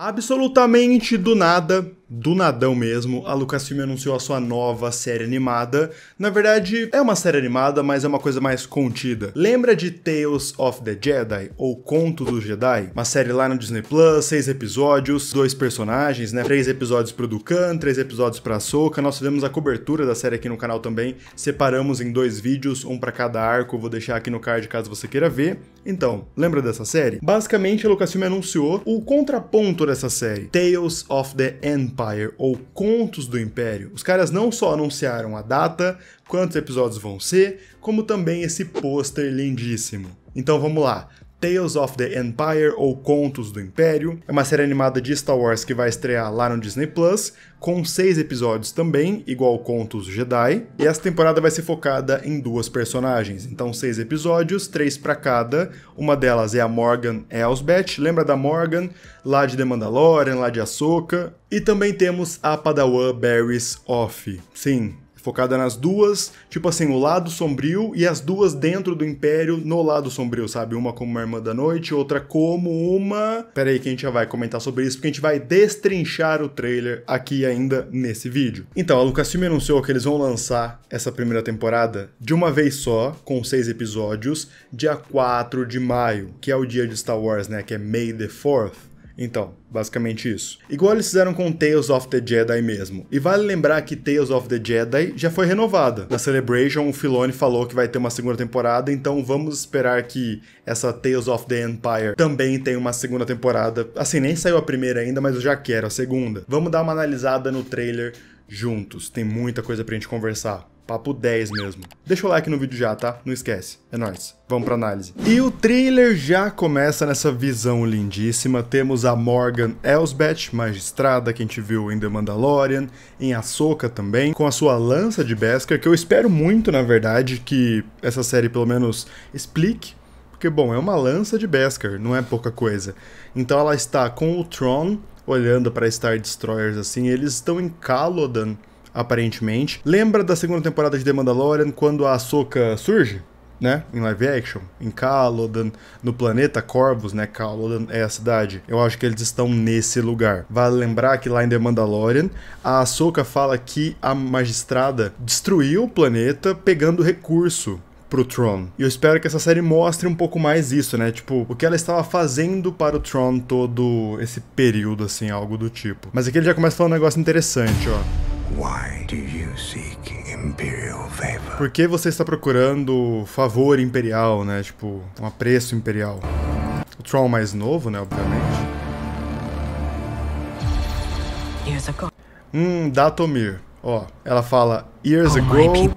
Absolutamente do nada, do nadão mesmo, a Lucasfilm anunciou a sua nova série animada. Na verdade, é uma série animada, mas é uma coisa mais contida. Lembra de Tales of the Jedi, ou Conto do Jedi? Uma série lá no Disney Plus, seis episódios, dois personagens, né? Três episódios pro Dukan, três episódios pra Soca. Nós fizemos a cobertura da série aqui no canal também. Separamos em dois vídeos, um para cada arco. Vou deixar aqui no card caso você queira ver. Então, lembra dessa série? Basicamente, a Lucasfilm anunciou o contraponto dessa série, Tales of the End Empire ou Contos do Império, os caras não só anunciaram a data, quantos episódios vão ser, como também esse pôster lindíssimo. Então vamos lá, Tales of the Empire ou Contos do Império. É uma série animada de Star Wars que vai estrear lá no Disney Plus, com seis episódios também, igual Contos Jedi. E essa temporada vai ser focada em duas personagens, então seis episódios, três para cada. Uma delas é a Morgan Elsbeth, lembra da Morgan lá de The Mandalorian, lá de Ahsoka. E também temos a Padawan Barris Off. Sim, focada nas duas, tipo assim, o lado sombrio e as duas dentro do Império no lado sombrio, sabe? Uma como uma irmã da noite, outra como uma. Pera aí que a gente já vai comentar sobre isso, porque a gente vai destrinchar o trailer aqui ainda nesse vídeo. Então, a Lucasfilm anunciou que eles vão lançar essa primeira temporada de uma vez só, com seis episódios, dia 4 de maio, que é o dia de Star Wars, né? Que é May the 4th. Então, basicamente isso. Igual eles fizeram com Tales of the Jedi mesmo. E vale lembrar que Tales of the Jedi já foi renovada. Na Celebration, o Filoni falou que vai ter uma segunda temporada, então vamos esperar que essa Tales of the Empire também tenha uma segunda temporada. Assim, nem saiu a primeira ainda, mas eu já quero a segunda. Vamos dar uma analisada no trailer juntos. Tem muita coisa pra gente conversar. Papo 10 mesmo. Deixa o like no vídeo já, tá? Não esquece. É nóis. Vamos pra análise. E o trailer já começa nessa visão lindíssima. Temos a Morgan Elsbeth, magistrada, que a gente viu em The Mandalorian, em Ahsoka também, com a sua lança de Beskar, que eu espero muito, na verdade, que essa série pelo menos explique porque, bom, é uma lança de Beskar, não é pouca coisa. Então ela está com o Tron olhando para Star Destroyers assim, eles estão em Calodan, aparentemente. Lembra da segunda temporada de The Mandalorian quando a Ahsoka surge? né? Em live action, em Calodan, no planeta Corvus, né? Calodan é a cidade. Eu acho que eles estão nesse lugar. Vale lembrar que lá em The Mandalorian, a Ahsoka fala que a magistrada destruiu o planeta pegando recurso pro Tron. E eu espero que essa série mostre um pouco mais isso, né? Tipo, o que ela estava fazendo para o Tron todo esse período, assim, algo do tipo. Mas aqui ele já começa a falar um negócio interessante, ó. Why do you seek imperial favor? Por que você está procurando favor imperial, né? Tipo, um apreço imperial. O Tron mais novo, né, obviamente. Hum, Datomir. Ó, ela fala years ago,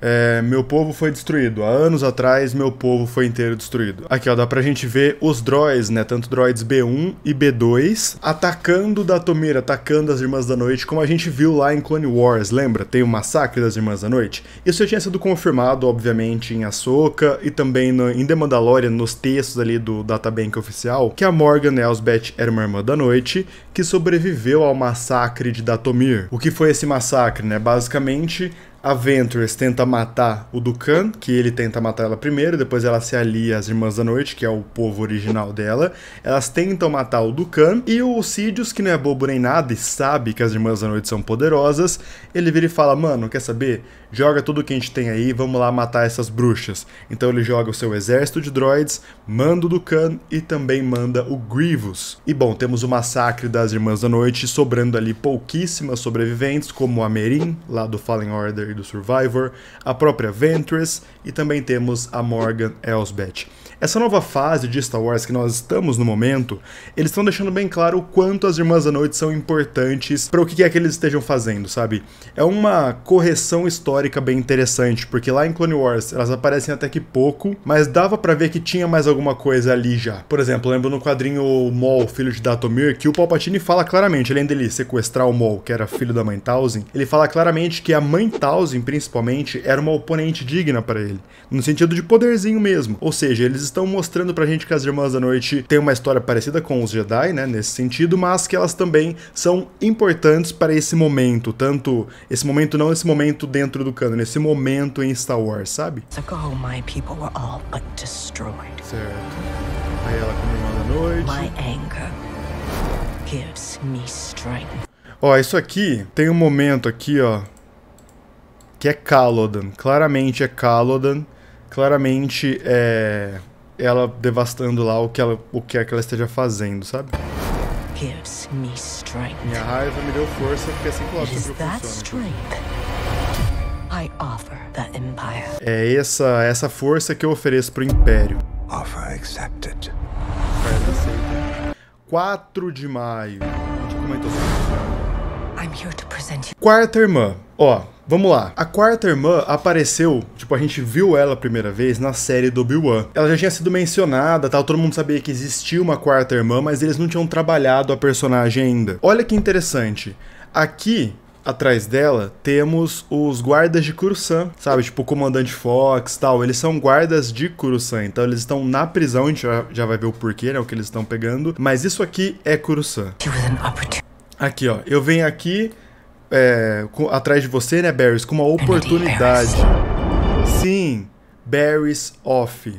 é, meu povo foi destruído. Há anos atrás, meu povo foi inteiro destruído. Aqui, ó, dá pra gente ver os droids, né? Tanto droids B1 e B2 atacando Datomir, atacando as Irmãs da Noite, como a gente viu lá em Clone Wars, lembra? Tem o massacre das Irmãs da Noite. Isso já tinha sido confirmado, obviamente, em Ahsoka e também no, em The Mandalorian, nos textos ali do databank oficial, que a Morgan Elsbeth era uma irmã da noite que sobreviveu ao massacre de Datomir. O que foi esse massacre, né? Basicamente, a Ventress tenta matar o Dukan, que ele tenta matar ela primeiro, depois ela se alia às Irmãs da Noite, que é o povo original dela. Elas tentam matar o Dukan, e o Sidious, que não é bobo nem nada e sabe que as Irmãs da Noite são poderosas, ele vira e fala, mano, quer saber? Joga tudo que a gente tem aí, vamos lá matar essas bruxas. Então ele joga o seu exército de droids, manda o Dukan e também manda o Grievous. E bom, temos o massacre das Irmãs da Noite, sobrando ali pouquíssimas sobreviventes, como a Merin, lá do Fallen Order do Survivor, a própria Ventress e também temos a Morgan Elsbeth. Essa nova fase de Star Wars que nós estamos no momento, eles estão deixando bem claro o quanto as Irmãs da Noite são importantes para o que é que eles estejam fazendo, sabe? É uma correção histórica bem interessante, porque lá em Clone Wars elas aparecem até que pouco, mas dava para ver que tinha mais alguma coisa ali já. Por exemplo, lembro no quadrinho Maul, filho de Datomir, que o Palpatine fala claramente, além dele sequestrar o Maul, que era filho da mãe Tausen, ele fala claramente que a mãe Tausen, principalmente, era uma oponente digna para ele, no sentido de poderzinho mesmo. Ou seja, eles estão mostrando pra gente que as Irmãs da Noite têm uma história parecida com os Jedi, né, nesse sentido, mas que elas também são importantes para esse momento, tanto esse momento não esse momento dentro do cano, nesse momento em Star Wars, sabe? Ago, my people were all but destroyed. Certo. Aí ela como Irmã da Noite. My anger gives me strength. Ó, isso aqui tem um momento aqui, ó, que é Calodan. Claramente é Calodan. Claramente é ela devastando lá o que, ela, o que é que ela esteja fazendo, sabe? Minha raiva me deu força, porque assim, claro, o funciona. É essa, essa força que eu ofereço pro Império. Offer accepted. 4 de maio. comentou sobre isso? Quarta irmã. Ó, Vamos lá. A quarta irmã apareceu, tipo, a gente viu ela a primeira vez na série do Obi-Wan. Ela já tinha sido mencionada, tal, todo mundo sabia que existia uma quarta irmã, mas eles não tinham trabalhado a personagem ainda. Olha que interessante. Aqui, atrás dela temos os guardas de Kurusan, sabe? Tipo o comandante Fox tal. Eles são guardas de Kurusan, então eles estão na prisão. A gente já, já vai ver o porquê, né? O que eles estão pegando. Mas isso aqui é Kurusan. Aqui, ó. Eu venho aqui é, com, atrás de você, né, Barrys, com uma oportunidade. Sim, Barrys off.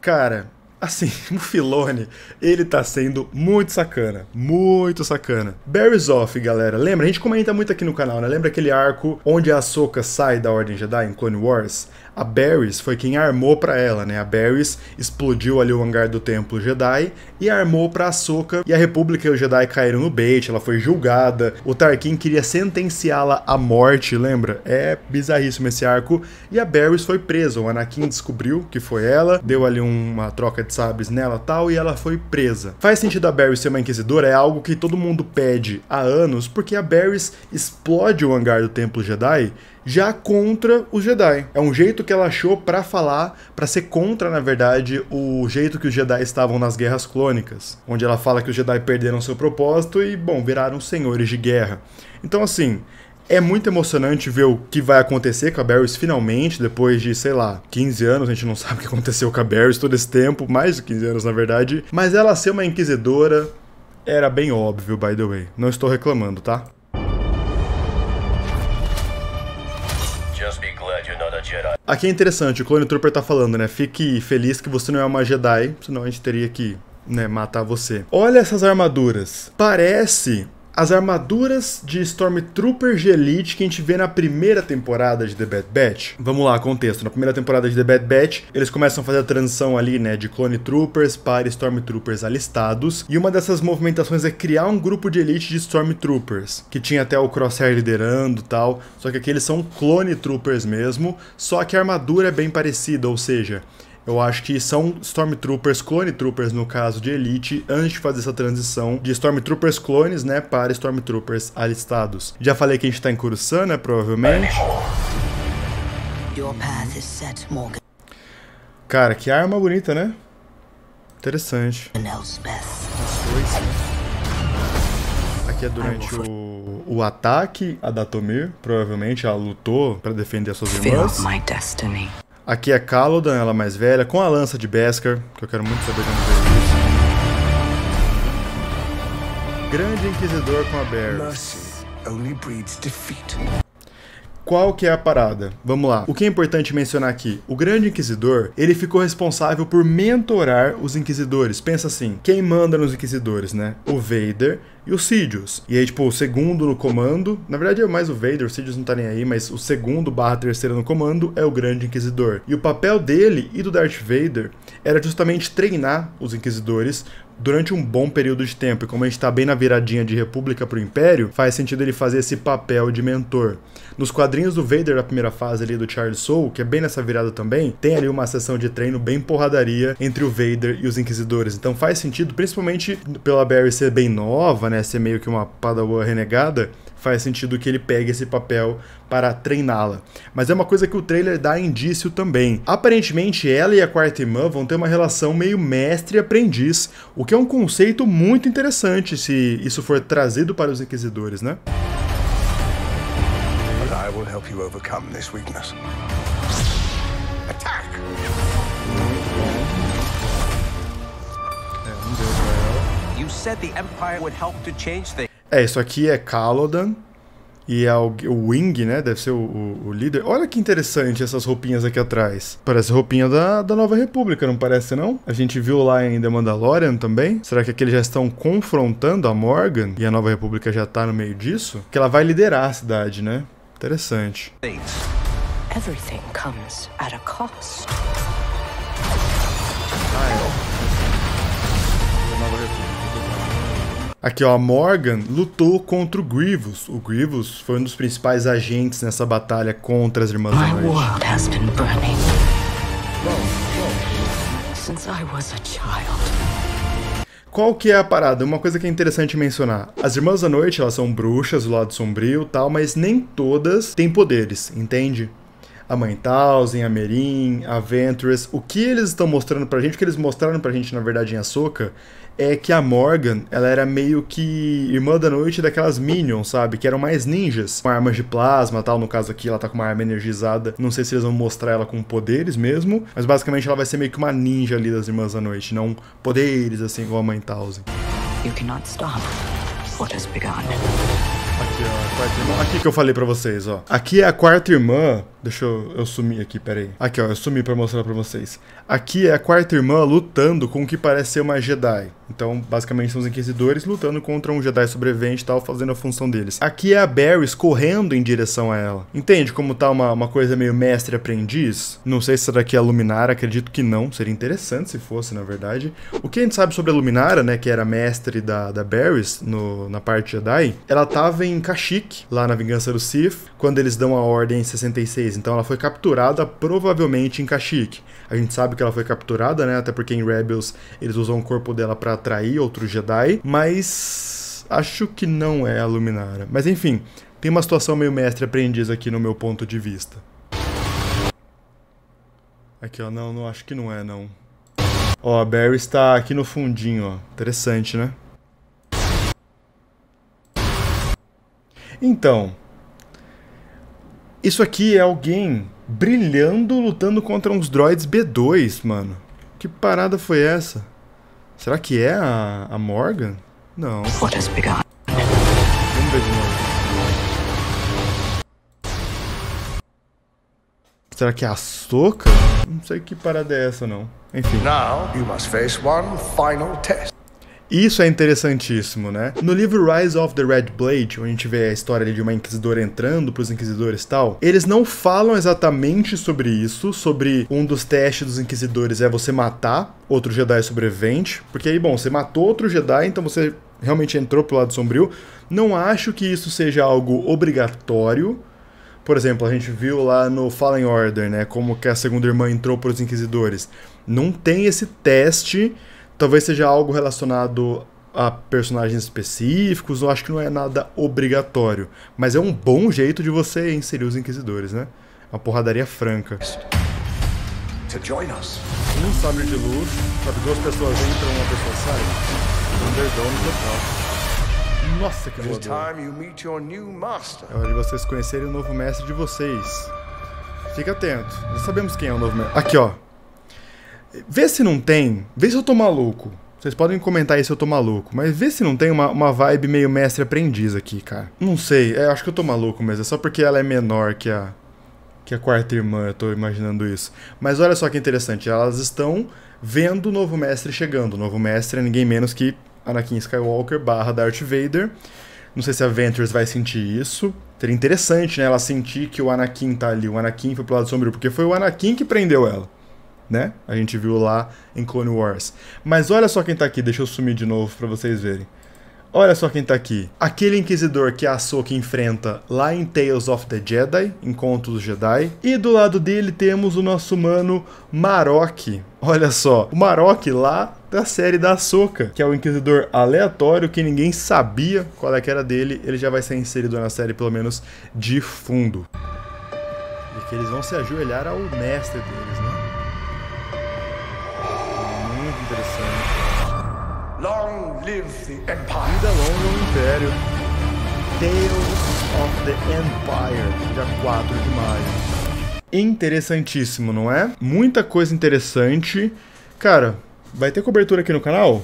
Cara, Assim, o Filone, ele tá sendo muito sacana, muito sacana. Barry's Off, galera, lembra? A gente comenta muito aqui no canal, né? Lembra aquele arco onde a Ahsoka sai da Ordem Jedi em Clone Wars? A Barrys foi quem armou para ela, né? A Barrys explodiu ali o hangar do templo Jedi e armou para Ahsoka e a República e o Jedi caíram no bait, ela foi julgada. O Tarkin queria sentenciá-la à morte, lembra? É bizarríssimo esse arco. E a Barrys foi presa, o Anakin descobriu que foi ela, deu ali uma troca Sabes nela tal, e ela foi presa. Faz sentido a Barry ser uma inquisidora? É algo que todo mundo pede há anos, porque a Barry explode o hangar do Templo Jedi já contra os Jedi. É um jeito que ela achou para falar, para ser contra, na verdade, o jeito que os Jedi estavam nas guerras clônicas, onde ela fala que os Jedi perderam seu propósito e, bom, viraram senhores de guerra. Então, assim, é muito emocionante ver o que vai acontecer com a Barris finalmente, depois de, sei lá, 15 anos, a gente não sabe o que aconteceu com a Barris todo esse tempo, mais de 15 anos na verdade. Mas ela ser uma inquisidora era bem óbvio, by the way. Não estou reclamando, tá? Aqui é interessante, o Clone Trooper tá falando, né? Fique feliz que você não é uma Jedi, senão a gente teria que né, matar você. Olha essas armaduras. Parece as armaduras de Stormtroopers de Elite que a gente vê na primeira temporada de The Bad Batch. Vamos lá, contexto. Na primeira temporada de The Bad Batch, eles começam a fazer a transição ali, né, de Clone Troopers para Stormtroopers alistados. E uma dessas movimentações é criar um grupo de Elite de Stormtroopers, que tinha até o Crosshair liderando tal. Só que aqui eles são Clone Troopers mesmo, só que a armadura é bem parecida, ou seja, eu acho que são Stormtroopers, Clone Troopers, no caso de Elite, antes de fazer essa transição de Stormtroopers clones, né, para Stormtroopers alistados. Já falei que a gente tá em Coruscant, né, provavelmente. Cara, que arma bonita, né? Interessante. Aqui é durante o, o ataque a Datomir, provavelmente ela lutou para defender suas irmãs. Aqui é Calodan, ela mais velha, com a lança de Beskar, que eu quero muito saber de onde veio isso. Grande Inquisidor com a defeat. Qual que é a parada? Vamos lá. O que é importante mencionar aqui? O Grande Inquisidor, ele ficou responsável por mentorar os Inquisidores. Pensa assim, quem manda nos Inquisidores, né? O Vader, e o Sidious. E aí, tipo, o segundo no comando, na verdade é mais o Vader, o Sidious não tá nem aí, mas o segundo barra terceiro no comando é o Grande Inquisidor. E o papel dele e do Darth Vader era justamente treinar os Inquisidores durante um bom período de tempo. E como a gente tá bem na viradinha de República pro Império, faz sentido ele fazer esse papel de mentor. Nos quadrinhos do Vader da primeira fase ali do Charles Soule, que é bem nessa virada também, tem ali uma sessão de treino bem porradaria entre o Vader e os Inquisidores. Então faz sentido, principalmente pela Barry ser bem nova, né? né, ser meio que uma Padawan renegada, faz sentido que ele pegue esse papel para treiná-la. Mas é uma coisa que o trailer dá indício também. Aparentemente, ela e a quarta irmã vão ter uma relação meio mestre-aprendiz, o que é um conceito muito interessante se isso for trazido para os inquisidores, né? I will help you overcome this who said the Empire would help to change things. É, isso aqui é Calodan e é o, o Wing, né? Deve ser o, o, o, líder. Olha que interessante essas roupinhas aqui atrás. Parece roupinha da, da Nova República, não parece não? A gente viu lá em The Mandalorian também. Será que eles já estão confrontando a Morgan e a Nova República já tá no meio disso? Que ela vai liderar a cidade, né? Interessante. Everything comes at a cost. Ai, Aqui, ó, a Morgan lutou contra o Grievous. O Grievous foi um dos principais agentes nessa batalha contra as Irmãs My da Noite. World has been burning. Since I was a child. Qual que é a parada? Uma coisa que é interessante mencionar. As Irmãs da Noite, elas são bruxas, do lado sombrio tal, mas nem todas têm poderes, entende? a Mãe Tausen, a Merin, a Ventress, o que eles estão mostrando pra gente, o que eles mostraram pra gente, na verdade, em Ahsoka, é que a Morgan, ela era meio que irmã da noite daquelas Minions, sabe? Que eram mais ninjas, com armas de plasma tal. No caso aqui, ela tá com uma arma energizada. Não sei se eles vão mostrar ela com poderes mesmo, mas basicamente ela vai ser meio que uma ninja ali das Irmãs da Noite, não poderes assim igual a Mãe Tausen. Assim. Aqui, ó, a quarta irmã. Aqui que eu falei pra vocês, ó. Aqui é a quarta irmã. Deixa eu, eu sumir aqui, peraí. Aqui, ó, eu sumi pra mostrar pra vocês. Aqui é a quarta irmã lutando com o que parece ser uma Jedi. Então, basicamente, são os inquisidores lutando contra um Jedi sobrevivente e tal, fazendo a função deles. Aqui é a Barris correndo em direção a ela. Entende como tá uma, uma coisa meio mestre-aprendiz? Não sei se será que é a Luminara, acredito que não. Seria interessante se fosse, na verdade. O que a gente sabe sobre a Luminara, né, que era mestre da, da Barris no, na parte Jedi, ela tava em Kashyyyk, lá na Vingança do Sith, quando eles dão a Ordem 66. Então, ela foi capturada, provavelmente, em Kashyyyk. A gente sabe que ela foi capturada, né, até porque em Rebels eles usam o corpo dela pra atrair outros Jedi, mas acho que não é a Luminara. Mas enfim, tem uma situação meio mestre aprendiz aqui no meu ponto de vista. Aqui, ó, não, não acho que não é, não. Ó, a Barry está aqui no fundinho, ó. Interessante, né? Então, isso aqui é alguém brilhando lutando contra uns droids B2, mano. Que parada foi essa? Será que é a, a Morgan? Não. What has begun? Vamos ver de novo. Será que é a Soca? Não sei que parada é essa não. Enfim. Now you must face one final test. Isso é interessantíssimo, né? No livro Rise of the Red Blade, onde a gente vê a história ali de uma inquisidora entrando pros inquisidores e tal, eles não falam exatamente sobre isso, sobre um dos testes dos inquisidores é você matar outro Jedi sobrevivente, porque aí, bom, você matou outro Jedi, então você realmente entrou pro lado sombrio. Não acho que isso seja algo obrigatório, por exemplo, a gente viu lá no Fallen Order, né, como que a segunda irmã entrou para os inquisidores. Não tem esse teste Talvez seja algo relacionado a personagens específicos, eu acho que não é nada obrigatório. Mas é um bom jeito de você inserir os Inquisidores, né? É uma porradaria franca. Um sabre de luz, sabe, duas pessoas entram, uma pessoa sai. Nossa, que voador. É hora de vocês conhecerem o novo mestre de vocês. Fica atento, já sabemos quem é o novo mestre. Aqui, ó. Vê se não tem. Vê se eu tô maluco. Vocês podem comentar aí se eu tô maluco, mas vê se não tem uma, uma vibe meio mestre aprendiz aqui, cara. Não sei, é, acho que eu tô maluco mesmo, é só porque ela é menor que a que a quarta irmã, eu tô imaginando isso. Mas olha só que interessante, elas estão vendo o novo mestre chegando. O novo mestre é ninguém menos que Anakin Skywalker barra Darth Vader. Não sei se a Ventures vai sentir isso. Seria interessante, né, ela sentir que o Anakin tá ali. O Anakin foi pro lado sombrio, porque foi o Anakin que prendeu ela né? A gente viu lá em Clone Wars. Mas olha só quem tá aqui, deixa eu sumir de novo para vocês verem. Olha só quem tá aqui. Aquele inquisidor que a Ahsoka enfrenta lá em Tales of the Jedi, Encontro dos Jedi. E do lado dele temos o nosso humano Marok. Olha só, o Marok lá da série da Ahsoka, que é o inquisidor aleatório que ninguém sabia qual é que era dele. Ele já vai ser inserido na série, pelo menos de fundo. E que eles vão se ajoelhar ao mestre deles, né? lives the Empire. Vida longa o Império. Tales of the Empire, dia 4 de maio. Interessantíssimo, não é? Muita coisa interessante. Cara, vai ter cobertura aqui no canal?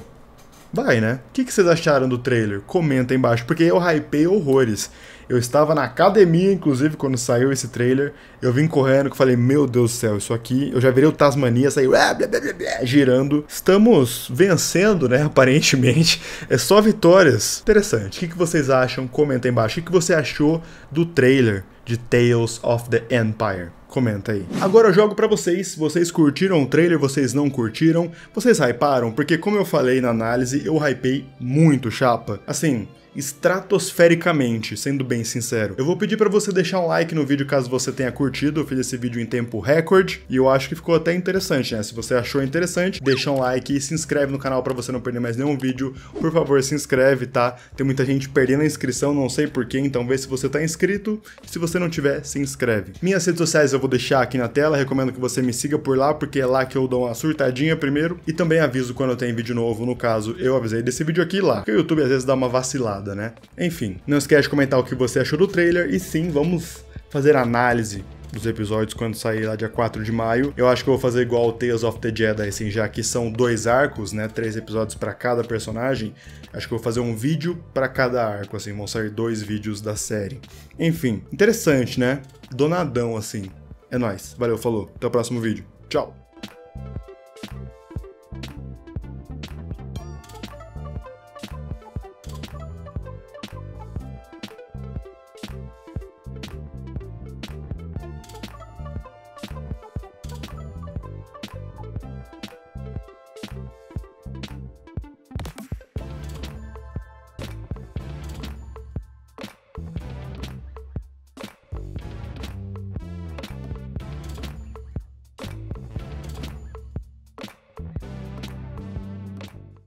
Vai, né? O que, que vocês acharam do trailer? Comenta aí embaixo, porque eu hypei horrores. Eu estava na academia, inclusive, quando saiu esse trailer. Eu vim correndo que falei, meu Deus do céu, isso aqui. Eu já virei o Tasmania, saiu blá, blá, blá, blá, girando. Estamos vencendo, né? Aparentemente. É só vitórias. Interessante. O que, que vocês acham? Comenta aí embaixo. O que, que você achou do trailer? de Tales of the Empire. Comenta aí. Agora eu jogo para vocês, vocês curtiram o trailer, vocês não curtiram, vocês hyparam, porque como eu falei na análise, eu hypei muito, chapa. Assim, estratosfericamente, sendo bem sincero. Eu vou pedir para você deixar um like no vídeo caso você tenha curtido, eu fiz esse vídeo em tempo recorde e eu acho que ficou até interessante, né? Se você achou interessante, deixa um like e se inscreve no canal para você não perder mais nenhum vídeo. Por favor, se inscreve, tá? Tem muita gente perdendo a inscrição, não sei porquê, então vê se você tá inscrito. Se você não tiver, se inscreve. Minhas redes sociais eu vou deixar aqui na tela, recomendo que você me siga por lá, porque é lá que eu dou uma surtadinha primeiro e também aviso quando tem vídeo novo, no caso, eu avisei desse vídeo aqui lá, porque o YouTube às vezes dá uma vacilada né? Enfim, não esquece de comentar o que você achou do trailer e sim, vamos fazer análise dos episódios quando sair lá dia 4 de maio. Eu acho que eu vou fazer igual o Tales of the Jedi, assim, já que são dois arcos, né? Três episódios para cada personagem. Acho que eu vou fazer um vídeo para cada arco, assim, vão sair dois vídeos da série. Enfim, interessante, né? Donadão, assim. É nóis. Valeu, falou. Até o próximo vídeo. Tchau.